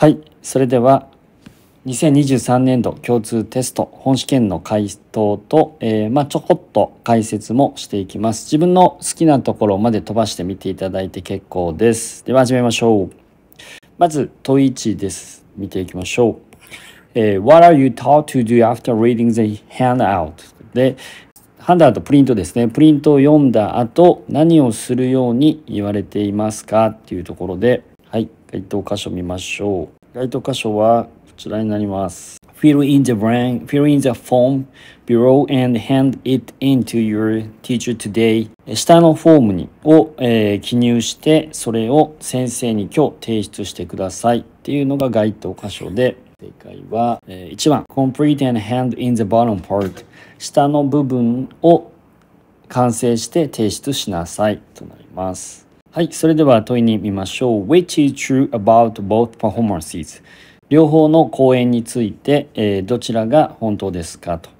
はい、それでは2023年度共通テスト本試験の回答と、えー、まあ、ちょこっと解説もしていきます。自分の好きなところまで飛ばしてみていただいて結構です。では始めましょう。まず問1です。見ていきましょう。えー、What are you taught to do after reading the handout? で、ハンダーとプリントですね。プリントを読んだ後、何をするように言われていますかっていうところで、はい、該当箇所見ましょう。該当箇所はこちらになります。Fill in the blank, fill in the form below and hand it in to your teacher today. 下のフォームにを、えー、記入して、それを先生に今日提出してくださいっていうのが該当箇所で、正解は、えー、1番 Complete and hand in the bottom part 下の部分を完成して提出しなさいとなります。はい、それでは問いに見ましょう。Which is true about both performances? 両方の公演について、えー、どちらが本当ですかと。こ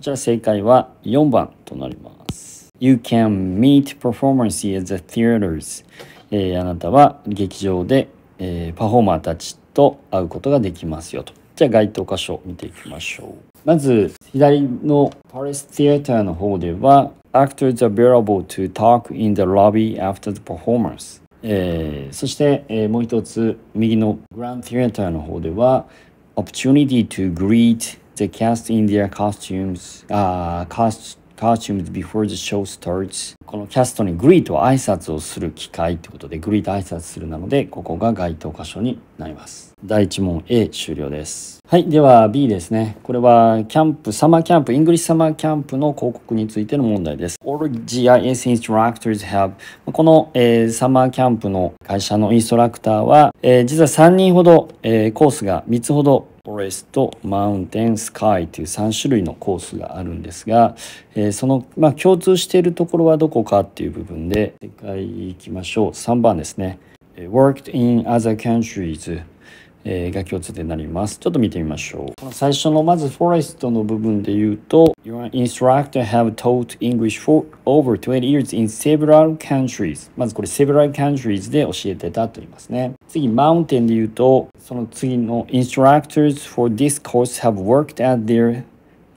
ちら正解は4番となります。You can meet performances at the theaters. えー、あなたは劇場で、えー、パフォーマーたちと会うことができますよと。じゃあ該当箇所を見ていきましょう。まず左のパレス・ティエターの方では actors available to talk in the lobby after the performance えー、そして、えー、もう一つ右のグランドティエーターの方では eh, opportunity to greet the cast in their costumes、uh, cost costumes before the show starts このキャストにグリート挨拶をする機会ってことでグリート挨拶するなのでここが該当箇所になります第1問 A 終了ですはいでは B ですねこれはキャンプサマーキャンプイングリッシュサマーキャンプの広告についての問題です All GIS instructors have この、えー、サマーキャンプの会社のインストラクターは、えー、実は3人ほど、えー、コースが3つほどフォレスト、マウンテン、スカイという3種類のコースがあるんですが、えー、その、まあ、共通しているところはどこかっていう部分で、世回行きましょう。3番ですね。worked in other countries えー、が共通点になります。ちょっと見てみましょう。この最初のまずフォレストの部分で言うと、Your instructor have taught English for over 20 years in several countries。まずこれ several countries で教えてたと言いますね。次、マウンテンで言うと、その次の instructors for this course have worked at their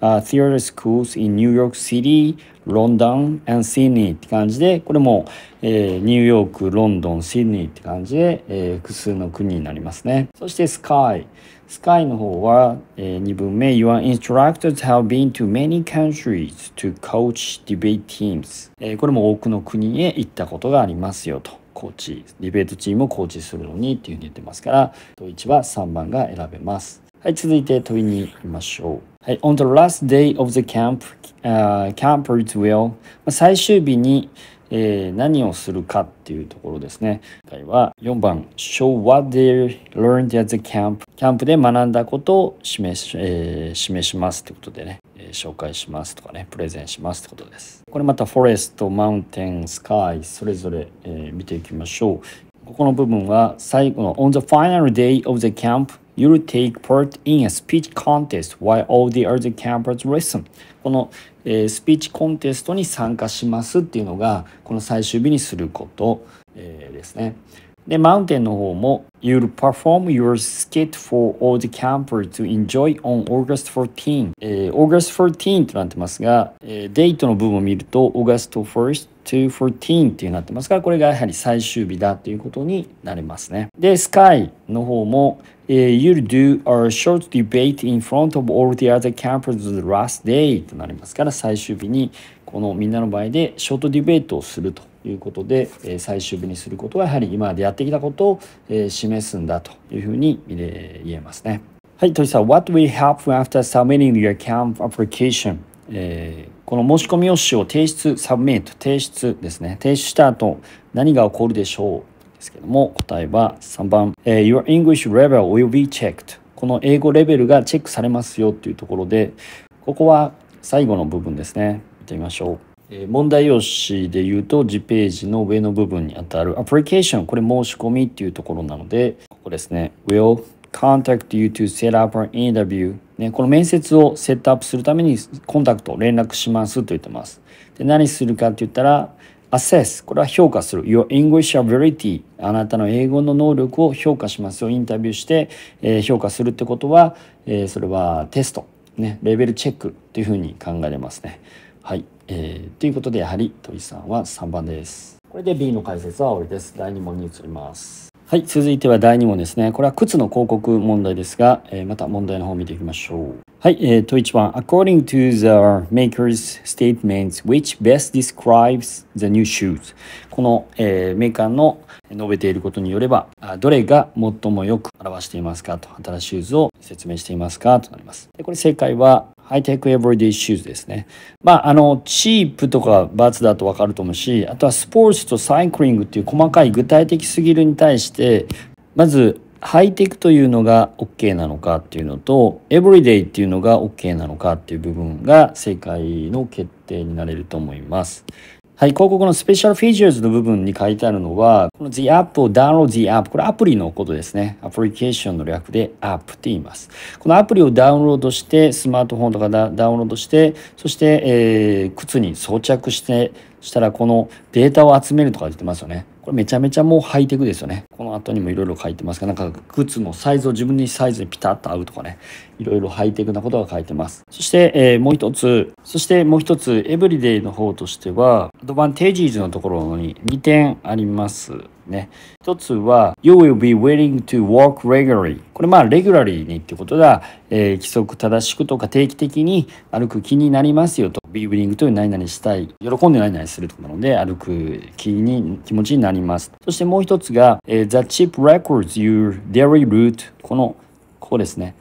uh, theater schools in New York City, London and Sydney って感じで、これも、えー、ニューヨーク、ロンドン、シドニーって感じで、えー、複数の国になりますね。そして Sky。Sky の方は、えー、2文目、Your instructors have been to many countries to coach debate teams、えー、これも多くの国へ行ったことがありますよと。コーチ、ディベートチームをコーチするのにっていうふうに言ってますから、問1は3番が選べます。はい、続いて問いに行きましょう。はい、on the last day of the camp、uh, campers will 最終日に、えー、何をするかっていうところですね。今回は4番 show what they learned at the camp キャンプで学んだことを示し,、えー、示しますってことでね、えー、紹介しますとかね、プレゼンしますってことです。これまた Forest, Mountain, Sky それぞれ、えー、見ていきましょう。ここの部分は最後の on the final day of the camp You'll take part in a speech contest while all the other campers listen. この、えー、スピーチコンテストに参加しますっていうのが、この最終日にすること、えー、ですね。で、マウンテンの方も、You'll perform your skit for all the campers to enjoy on August 14. t h August 14 t h となってますが、えー、デートの部分を見ると、August 1st 214っていうなってますからこれがやはり最終日だということになりますねで Sky の方も You'll do a short debate in front of all the other campers the last day となりますから最終日にこのみんなの場合でショートディベートをするということで最終日にすることはやはり今までやってきたことを示すんだというふうに言えますねはい、トリさん、What will h a p p e after submitting your camp application? えーこの申し込み用紙を提出、サブメット、提出ですね。提出した後、何が起こるでしょうですけども、答えは3番、え Your English level will be checked。この英語レベルがチェックされますよというところで、ここは最後の部分ですね。見てみましょう。え問題用紙で言うと、次ページの上の部分にあたるアプリケーション、これ申し込みっていうところなので、ここですね。will contact you to set up an interview ね、この面接をセットアップするためにコンタクト連絡しますと言ってます。で何するかって言ったら assess これは評価する your English ability あなたの英語の能力を評価しますをインタビューして、えー、評価するってことは、えー、それはテスト、ね、レベルチェックというふうに考えれますね。はい、えー、ということでやはり鳥さんは3番です。これで B の解説は終わりです。第2問に移ります。はい、続いては第2問ですね。これは靴の広告問題ですが、えー、また問題の方を見ていきましょう。はい、えー、と1番。According to the maker's statements, which best describes the new shoes? この、えー、メーカーの述べていることによれば、どれが最もよく表していますかと、新しいシューズを説明していますかとなります。でこれ正解は、ハイテクエブリデ r シューズですね。まあ、あの、チープとかバツだとわかると思うし、あとはスポーツとサイクリングっていう細かい具体的すぎるに対して、まず、ハイテクというのが OK なのかっていうのと、エブリデイっていうのが OK なのかっていう部分が正解の決定になれると思います。はい、広告のスペシャルフィジューズの部分に書いてあるのは、この The App を Download the App、これアプリのことですね。アプリケーションの略で App って言います。このアプリをダウンロードして、スマートフォンとかダウンロードして、そして、えー、靴に装着して、したらこのデータを集めるとか言ってますよね。これめちゃめちゃもうハイテクですよね。この後にもいろいろ書いてますがなんか靴のサイズを自分にサイズにピタッと合うとかねいろいろハイテクなことが書いてますそして、えー、もう一つそしてもう一つエブリデイの方としてはアドバンテージーズのところに2点ありますね。一つは、You will be willing to walk regularly. これまあ、レギュラリーにってことだ、えー、規則正しくとか定期的に歩く気になりますよと。be willing という何々したい。喜んで何々するとかなので、歩く気に、気持ちになります。そしてもう一つが、えー、The chip records your daily route このここですね、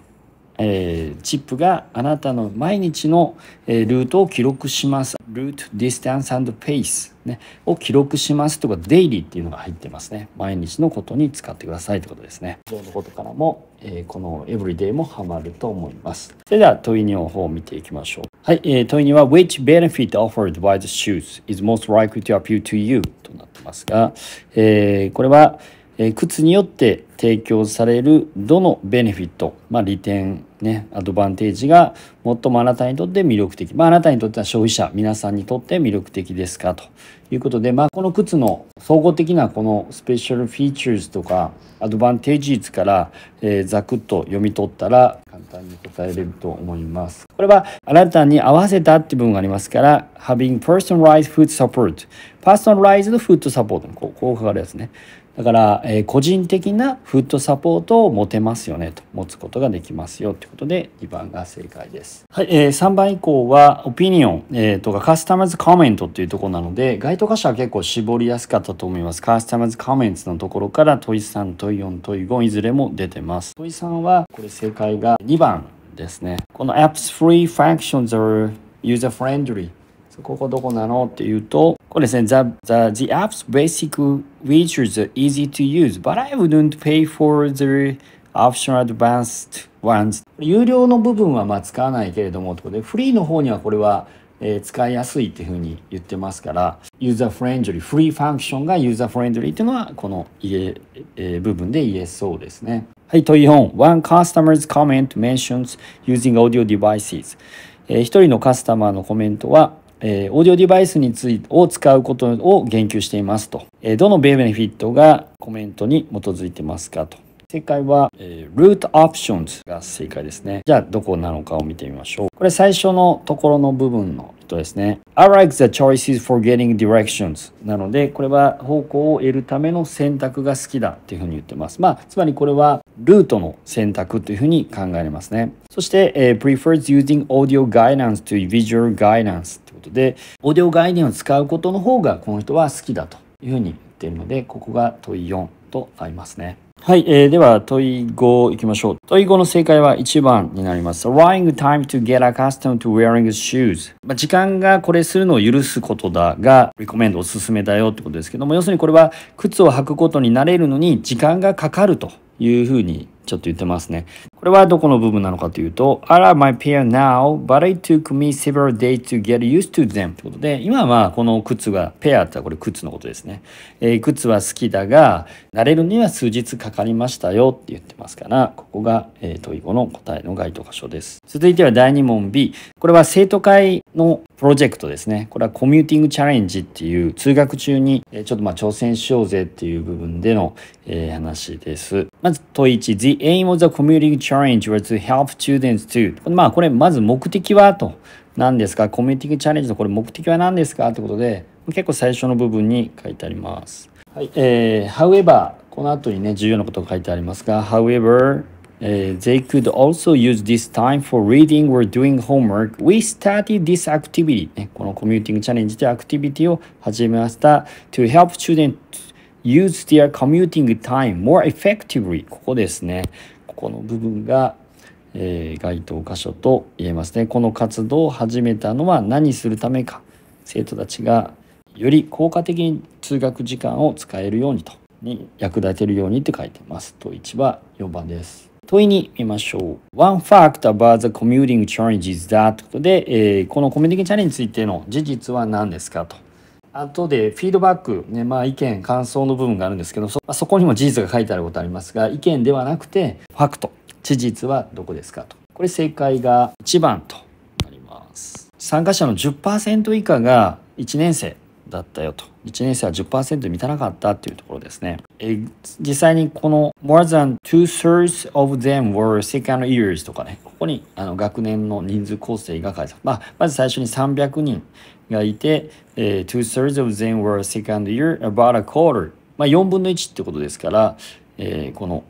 えー、チップがあなたの毎日の、えー、ルートを記録しますルートディスタンスペース、ね、を記録しますとかデイリーっていうのが入ってますね毎日のことに使ってくださいってことですねそうのことからも、えー、このエブリデイもハマると思いますそれでは問い2の方を見ていきましょうはい、えー、問いには Which benefit offered by the shoes is most likely to appeal to you となってますが、えー、これは、え靴によって提供されるどのベネフィット、まあ、利点、ね、アドバンテージが最もあなたにとって魅力的、まあ、あなたにとっては消費者皆さんにとって魅力的ですかということで、まあ、この靴の総合的なこのスペシャルフィーチャーズとかアドバンテージから、えー、ザクッと読み取ったら簡単に答えれると思います。これはあなたに合わせたって部分がありますから Having personalized food support personalized food support こうこう書かれるやつねだから、えー、個人的なフットサポートを持てますよねと持つことができますよということで2番が正解です。はいえー、3番以降はオピニオン、えー、とかカスタマーズコメントっていうところなので該当箇所は結構絞りやすかったと思います。カスタマーズコメントのところから問い3問い4問い5いずれも出てます。問い3はこれ正解が2番ですね。この Apps Free f a c t i o n s are User Friendly ここどこなのっていうとこれですね、the, the, the app's basic features are easy to use, but I wouldn't pay for the optional advanced ones. 有料の部分はまあ使わないけれどもとで、フリーの方にはこれはえー、使いやすいっていうふうに言ってますから、ユーザーフレンドリー、フリーファンクションがユーザーフレンドリーっていうのは、この入れ、えー、部分で言えそうですね。はい、問い本。One customer's comment mentions using audio devices、えー。人のカスタマーのコメントは、えー、オーディオデバイスについてを使うことを言及していますと、えー、どのベネフィットがコメントに基づいてますかと正解は、えー、root options が正解ですね。じゃあ、どこなのかを見てみましょう。これ最初のところの部分の人ですね。I like the choices for getting directions なので、これは方向を得るための選択が好きだっていうふうに言ってます。まあ、つまりこれはルートの選択というふうに考えれますね。そして、えー、prefers using audio guidance to visual guidance ことでオーディオ概念を使うことの方がこの人は好きだというふうに言っているのでここが問い4とありますね。はい、えー、では問い5いきましょう。問い5の正解は1番になります。Allowing time to get accustomed to wearing shoes、まあ、時間がこれするのを許すことだが、リコメンドおすすめだよってことですけども、要するにこれは靴を履くことになれるのに時間がかかるというふうにちょっと言ってますね。これはどこの部分なのかというと、I love my pair now, but it took me several days to get used to them ということで、今はこの靴が、ペアってこれ靴のことですね。えー、靴は好きだが、慣れるには数日かかりましたよって言ってますから、ここが、えー、問い5の答えの該当箇所です。続いては第2問 B。これは生徒会のプロジェクトですね。これはコミューティングチャレンジっていう通学中にちょっとまあ挑戦しようぜっていう部分での、えー、話です。まず問1、The aim of the commuting challenge challenge w a to help students to まあこれまず目的はと何ですかコミュニティチャレンジのこれ目的は何ですかってことで結構最初の部分に書いてあります。はいえー、however この後にね重要なことが書いてありますが however Uh, they could also use this time for reading or doing homework. We started this activity. ね、このコミュニティングチャレンジでアクティビティを始めました。To help students use their commuting time more effectively. ここですね。この部分が、えー、該当箇所と言えますね。この活動を始めたのは何するためか生徒たちがより効果的に通学時間を使えるようにとに役立てるようにって書いてます。問1は4番です。問いに見ましょう。One fact about the commuting challenges だということで、えー、このコミュニティチャレンジについての事実は何ですかと。あとでフィードバック、ねまあ、意見感想の部分があるんですけどそ,、そこにも事実が書いてあることありますが意見ではなくてファクト事実はどこですかとこれ正解が1番となります参加者の10%以下が1年生だったよと1年生は10%に満たなかったっていうところですねえ実際にこの more than two thirds of them were second years とかねここにあの学年の人数構成が書いてある、まあ、まず最初に300人がいて、え two-thirds of them were second year, about a quarter。まあ、4分の1ってことですから、えー、この、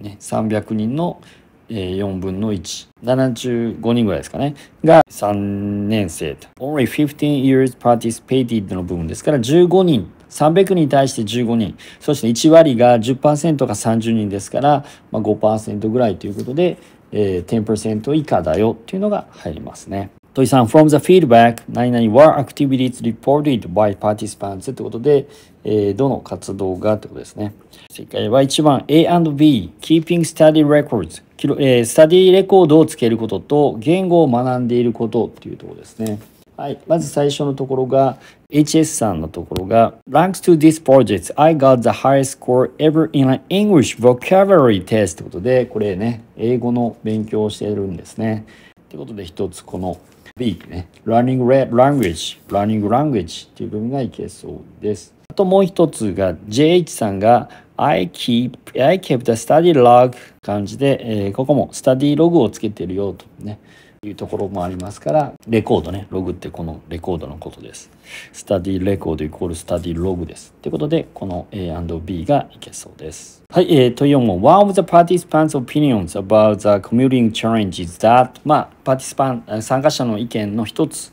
ね、300人の、えー、4分の1、75人ぐらいですかね、が3年生と。Only 15 years participated の部分ですから、15人。300人に対して15人、そして1割が10%が30人ですから、まあ5、5%ぐらいということで、えー、10%以下だよっていうのが入りますね。土井さん、from the feedback, 何々 were activities reported by participants ってことで、えー、どの活動がってことですね。正解は1番 A&B, keeping study records, え u スタディレコードをつけることと言語を学んでいることっていうところですね。はい、まず最初のところが HS さんのところが Ranks to this project I got the highest score ever in an English vocabulary test ってことでこれね英語の勉強をしているんですね。ということで一つこの B ね、Learning Language、Learning Language っていう部分がいけそうです。あともう一つが JH さんが I keep, I k e p the study log 感じで、えー、ここも study log をつけてるよとね。いうところもありますからレコードねログってこのレコードのことですスタディレコードイコールスタディログですということでこの A&B がいけそうですはい、えー、と4問 One of the participants' opinions about the commuting challenges that まあパーティスパン参加者の意見の一つ、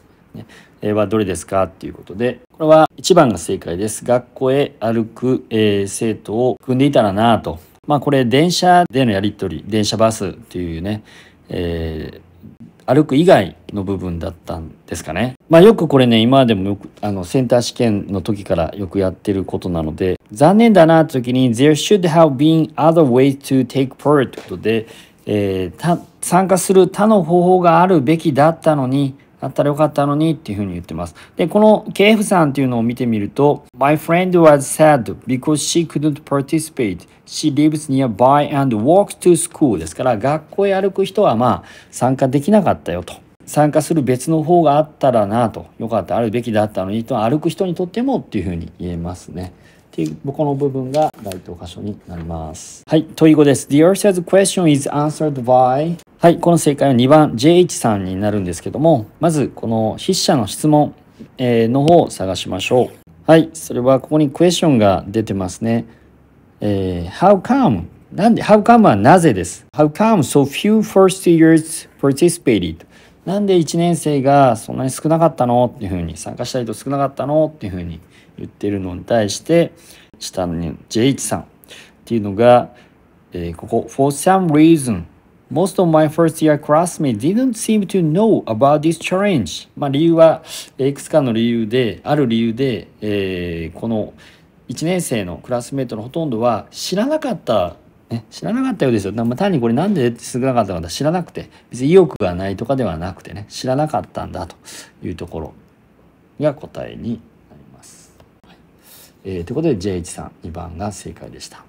はどれですかっていうことでこれは1番が正解です学校へ歩く、えー、生徒を組んでいたらなとまあこれ電車でのやり取り電車バスっていうね、えー歩く以外の部分だったんですかね。まあよくこれね、今でもよく、あの、センター試験の時からよくやってることなので、残念だな時に、there should have been other ways to take part ということで、えー、参加する他の方法があるべきだったのに、だったらよかったのにっていうふうに言ってます。で、この KF さんっていうのを見てみると、My friend was sad because she couldn't participate. She lives nearby and walks to school ですから、学校へ歩く人はまあ参加できなかったよと。参加する別の方があったらなと。よかった、あるべきだったのにと、歩く人にとってもっていうふうに言えますね。っていうこの部分が該当箇所になります。はい、問い5です。The Earth's question is answered by はい、この正解は2番 JH さんになるんですけども、まずこの筆者の質問、えの方を探しましょう。はい、それはここにクエスチョンが出てますね。えー、How come? なんで、How come はなぜです。How come so few first years participated? なんで1年生がそんなに少なかったのっていうふうに、参加したと少なかったのっていうふうに言ってるのに対して下の JH さんっていうのが、えー、ここ For some reason Most of my first year classmates didn't seem to know about this challenge. まあ理由はいくつかの理由で、ある理由で、えー、この1年生のクラスメートのほとんどは知らなかった、知らなかったようですよ。ま単にこれなんでって少なかったのか知らなくて、別に意欲がないとかではなくてね、知らなかったんだというところが答えにえー、ということで JH さん2番が正解でした。